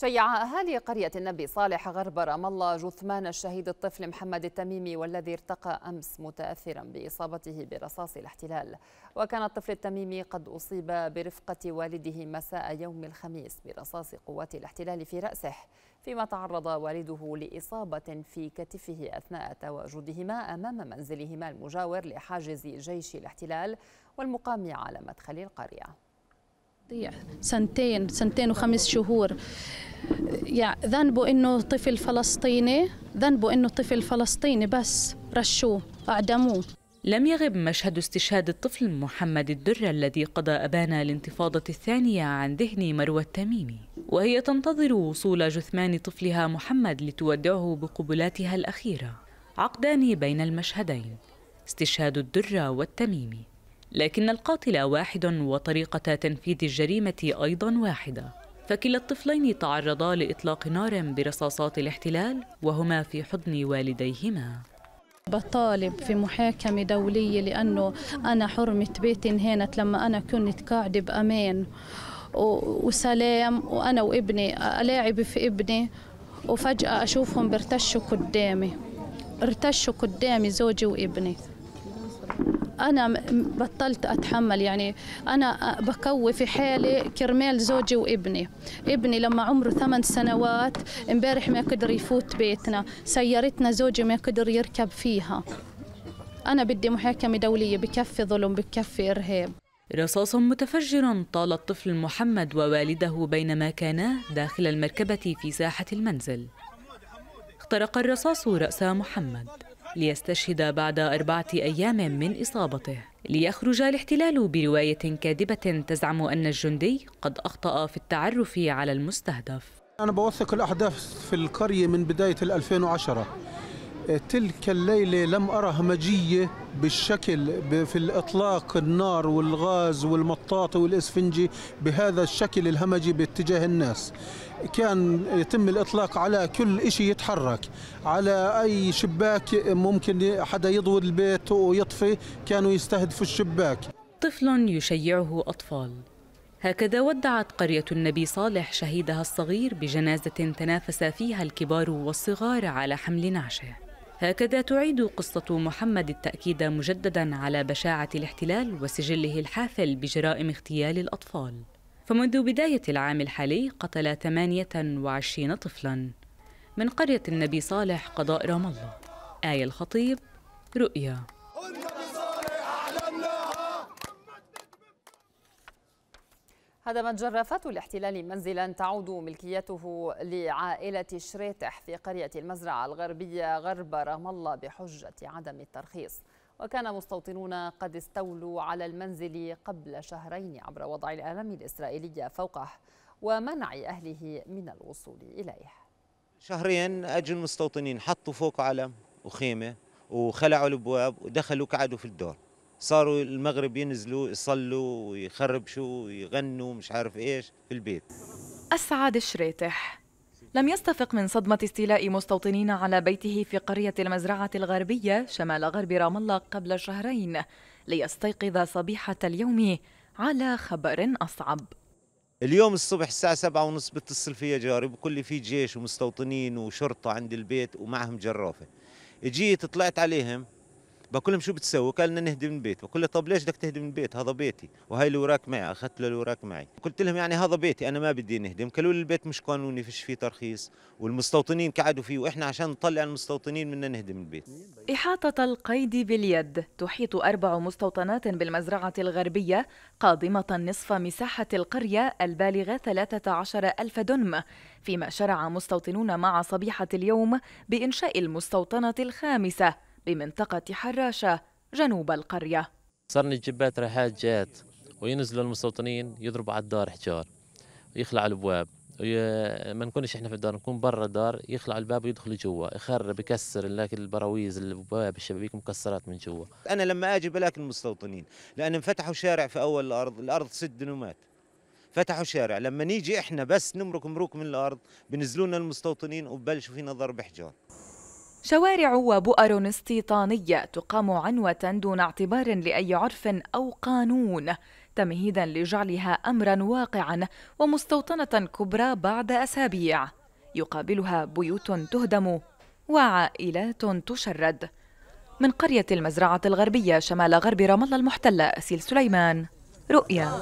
شيع أهالي قرية النبي صالح غرب رام الله جثمان الشهيد الطفل محمد التميمي والذي ارتقى أمس متأثرا بإصابته برصاص الاحتلال وكان الطفل التميمي قد أصيب برفقة والده مساء يوم الخميس برصاص قوات الاحتلال في رأسه فيما تعرض والده لإصابة في كتفه أثناء تواجدهما أمام منزلهما المجاور لحاجز جيش الاحتلال والمقام على مدخل القرية تضيع سنتين سنتين وخمس شهور يعني ذنبه انه طفل فلسطيني ذنبه انه طفل فلسطيني بس رشوه اعدموه لم يغب مشهد استشهاد الطفل محمد الدرة الذي قضى أبان الانتفاضة الثانية عن ذهن مروى التميمي وهي تنتظر وصول جثمان طفلها محمد لتودعه بقبلاتها الأخيرة عقدان بين المشهدين استشهاد الدرة والتميمي لكن القاتل واحد وطريقة تنفيذ الجريمة أيضا واحدة فكلا الطفلين تعرضا لإطلاق نار برصاصات الاحتلال وهما في حضن والديهما بطالب في محاكمة دولية لأنه أنا حرمة بيتي انهانت لما أنا كنت قاعدة بأمان وسلام وأنا وابني ألاعب في ابني وفجأة أشوفهم برتشوا قدامي ارتشوا قدامي زوجي وابني انا بطلت اتحمل يعني انا بكوي في حالي كرمال زوجي وابني ابني لما عمره ثمان سنوات امبارح ما قدر يفوت بيتنا سيارتنا زوجي ما قدر يركب فيها انا بدي محاكمه دوليه بكفي ظلم بكفي ارهاب رصاص متفجر طال الطفل محمد ووالده بينما كانا داخل المركبة في ساحة المنزل اخترق الرصاص رأس محمد ليستشهد بعد أربعة أيام من إصابته ليخرج الاحتلال برواية كاذبة تزعم أن الجندي قد أخطأ في التعرف على المستهدف أنا بوثق الأحداث في القرية من بداية 2010 تلك الليلة لم أرى همجية بالشكل في الإطلاق النار والغاز والمطاط والإسفنجي بهذا الشكل الهمجي باتجاه الناس كان يتم الإطلاق على كل شيء يتحرك على أي شباك ممكن حدا يضوي البيت ويطفي كانوا يستهدفوا الشباك طفل يشيعه أطفال هكذا ودعت قرية النبي صالح شهيدها الصغير بجنازة تنافس فيها الكبار والصغار على حمل نعشه هكذا تعيد قصة محمد التأكيد مجددا على بشاعة الاحتلال وسجله الحافل بجرائم اغتيال الأطفال فمنذ بداية العام الحالي قتل 28 طفلا من قرية النبي صالح قضاء رام الله آية الخطيب رؤيا هدمت جرافات الاحتلال منزلا تعود ملكيته لعائلة شريتح في قرية المزرعة الغربية غرب رام الله بحجة عدم الترخيص وكان مستوطنون قد استولوا على المنزل قبل شهرين عبر وضع الألم الإسرائيلية فوقه ومنع أهله من الوصول إليه شهرين أجوا المستوطنين حطوا فوق علم وخيمة وخلعوا الأبواب ودخلوا قعدوا في الدور صاروا المغرب ينزلوا يصلوا ويخربشوا ويغنوا مش عارف ايش في البيت أسعد الشريتح لم يستفق من صدمة استيلاء مستوطنين على بيته في قرية المزرعة الغربية شمال غرب رام الله قبل شهرين ليستيقظ صبيحة اليوم على خبر أصعب اليوم الصبح الساعة سبعة ونص بتصل في جاري بقول لي في جيش ومستوطنين وشرطة عند البيت ومعهم جرافة جيت طلعت عليهم بقول لهم شو بتسوي؟ قال لنا نهدم البيت، بقول له طب ليش بدك تهدم البيت؟ هذا بيتي وهي الوراق معي، اخذت له الوراق معي، قلت لهم يعني هذا بيتي انا ما بدي نهدم، قالوا لي البيت مش قانوني فيش فيه ترخيص والمستوطنين قعدوا فيه واحنا عشان نطلع المستوطنين بدنا نهدم البيت. احاطة القيد باليد تحيط اربع مستوطنات بالمزرعة الغربية قادمة نصف مساحة القرية البالغة 13 ألف دنم، فيما شرع مستوطنون مع صبيحة اليوم بإنشاء المستوطنة الخامسة بمنطقة حراشة جنوب القرية صرنا الجبات رايحات جات وينزلوا المستوطنين يضربوا على الدار حجار ويخلعوا الابواب ما نكونش احنا في الدار نكون برا الدار يخلع الباب ويدخل جوا يخرب يكسر لكن البراويز الابواب الشبابيك مكسرات من جوا انا لما اجي بلاقي المستوطنين لان فتحوا شارع في اول الارض الارض سد ومات فتحوا شارع لما نيجي احنا بس نمرك مروك من الارض بنزلونا المستوطنين وبلشوا فينا ضرب حجار شوارع وبؤر استيطانية تقام عنوة دون اعتبار لأي عرف أو قانون تمهيدا لجعلها أمرا واقعا ومستوطنة كبرى بعد أسابيع يقابلها بيوت تهدم وعائلات تشرد من قرية المزرعة الغربية شمال غرب رام الله المحتلة أسيل سليمان رؤيا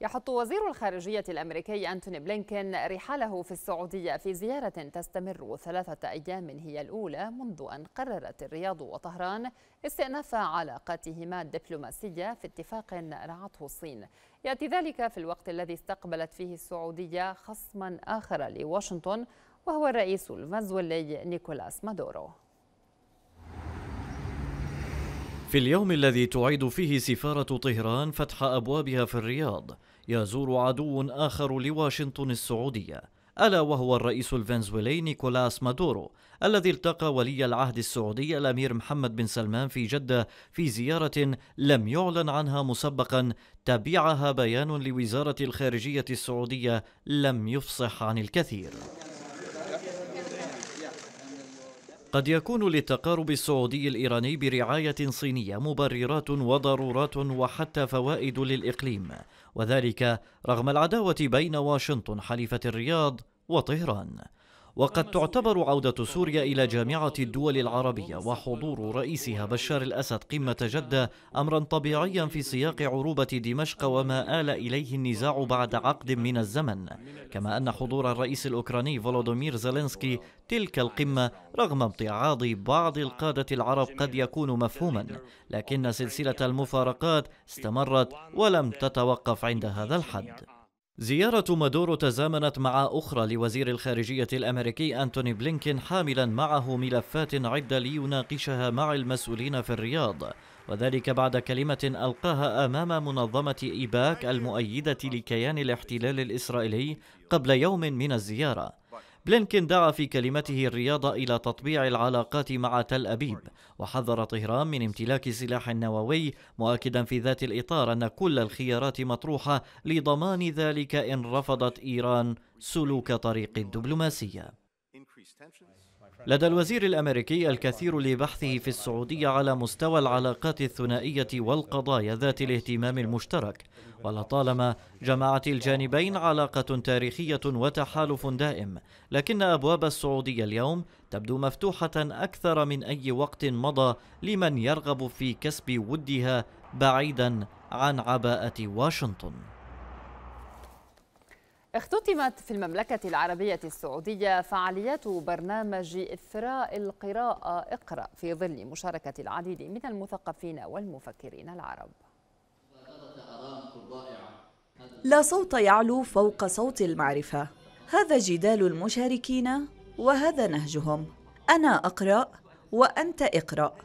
يحط وزير الخارجية الأمريكي أنتوني بلينكين رحاله في السعودية في زيارة تستمر ثلاثة أيام هي الأولى منذ أن قررت الرياض وطهران استئناف علاقاتهما الدبلوماسية في اتفاق رعته الصين يأتي ذلك في الوقت الذي استقبلت فيه السعودية خصما آخر لواشنطن وهو الرئيس الفنزويلي نيكولاس مادورو في اليوم الذي تعيد فيه سفارة طهران فتح أبوابها في الرياض يزور عدو آخر لواشنطن السعودية ألا وهو الرئيس الفنزويلي نيكولاس مادورو الذي التقى ولي العهد السعودي الأمير محمد بن سلمان في جدة في زيارة لم يعلن عنها مسبقا تبعها بيان لوزارة الخارجية السعودية لم يفصح عن الكثير قد يكون للتقارب السعودي الإيراني برعاية صينية مبررات وضرورات وحتى فوائد للإقليم وذلك رغم العداوة بين واشنطن حليفة الرياض وطهران وقد تعتبر عودة سوريا إلى جامعة الدول العربية وحضور رئيسها بشار الأسد قمة جدة أمرا طبيعيا في سياق عروبة دمشق وما آل إليه النزاع بعد عقد من الزمن كما أن حضور الرئيس الأوكراني فولودومير زيلينسكي تلك القمة رغم امتعاض بعض القادة العرب قد يكون مفهوما لكن سلسلة المفارقات استمرت ولم تتوقف عند هذا الحد زيارة مادورو تزامنت مع أخرى لوزير الخارجية الأمريكي أنتوني بلينكين حاملا معه ملفات عدة ليناقشها مع المسؤولين في الرياض وذلك بعد كلمة ألقاها أمام منظمة إيباك المؤيدة لكيان الاحتلال الإسرائيلي قبل يوم من الزيارة بلينكين دعا في كلمته الرياض إلى تطبيع العلاقات مع تل أبيب وحذر طهران من امتلاك سلاح نووي مؤكدا في ذات الإطار أن كل الخيارات مطروحة لضمان ذلك إن رفضت إيران سلوك طريق الدبلوماسية لدى الوزير الأمريكي الكثير لبحثه في السعودية على مستوى العلاقات الثنائية والقضايا ذات الاهتمام المشترك ولطالما جمعت الجانبين علاقة تاريخية وتحالف دائم لكن أبواب السعودية اليوم تبدو مفتوحة أكثر من أي وقت مضى لمن يرغب في كسب ودها بعيدا عن عباءة واشنطن اختتمت في المملكة العربية السعودية فعاليات برنامج إثراء القراءة اقرأ في ظل مشاركة العديد من المثقفين والمفكرين العرب لا صوت يعلو فوق صوت المعرفة هذا جدال المشاركين وهذا نهجهم أنا أقرأ وأنت اقرأ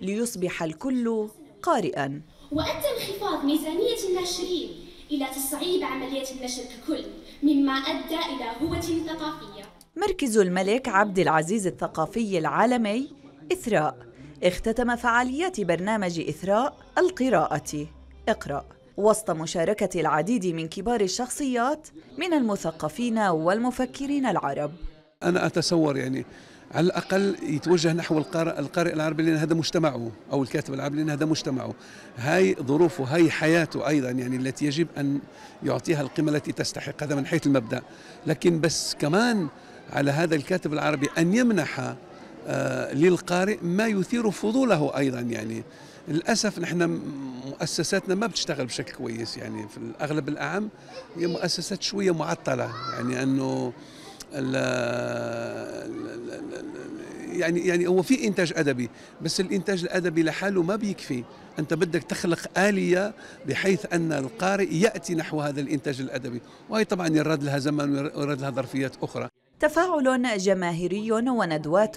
ليصبح الكل قارئا وأدى انخفاض ميزانية الناشرين إلى تصعيد عملية النشر ككل مما أدى إلى هوة ثقافية مركز الملك عبد العزيز الثقافي العالمي إثراء اختتم فعاليات برنامج إثراء القراءة اقرأ وسط مشاركة العديد من كبار الشخصيات من المثقفين والمفكرين العرب أنا أتصور يعني على الاقل يتوجه نحو القارئ العربي لان هذا مجتمعه او الكاتب العربي لان هذا مجتمعه هاي ظروفه هاي حياته ايضا يعني التي يجب ان يعطيها القيمه التي تستحق هذا من حيث المبدا لكن بس كمان على هذا الكاتب العربي ان يمنح آه، للقارئ ما يثير فضوله ايضا يعني للاسف نحن مؤسساتنا ما بتشتغل بشكل كويس يعني في الاغلب الاعم هي مؤسسات شويه معطله يعني انه يعني يعني هو في انتاج ادبي بس الانتاج الادبي لحاله ما بيكفي انت بدك تخلق اليه بحيث ان القارئ ياتي نحو هذا الانتاج الادبي وهي طبعا يراد لها زمن ويراد لها ظرفيات اخرى تفاعل جماهيري وندوات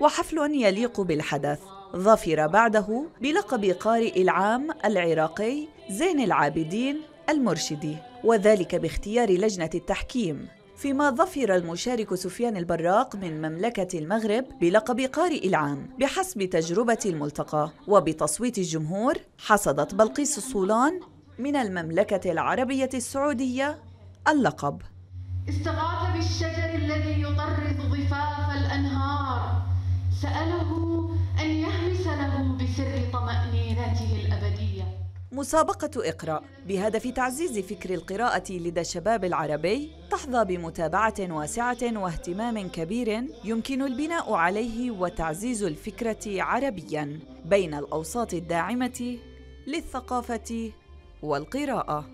وحفل يليق بالحدث ظفر بعده بلقب قارئ العام العراقي زين العابدين المرشدي وذلك باختيار لجنه التحكيم فيما ظفر المشارك سفيان البراق من مملكة المغرب بلقب قارئ العام بحسب تجربة الملتقى وبتصويت الجمهور حصدت بلقيس الصولان من المملكة العربية السعودية اللقب استغاث بالشجر الذي يطرد ضفاف الأنهار سأله أن يهمس له بسر طمأنينته الأنهار مسابقة اقرأ بهدف تعزيز فكر القراءة لدى الشباب العربي تحظى بمتابعة واسعة واهتمام كبير يمكن البناء عليه وتعزيز الفكرة عربياً بين الأوساط الداعمة للثقافة والقراءة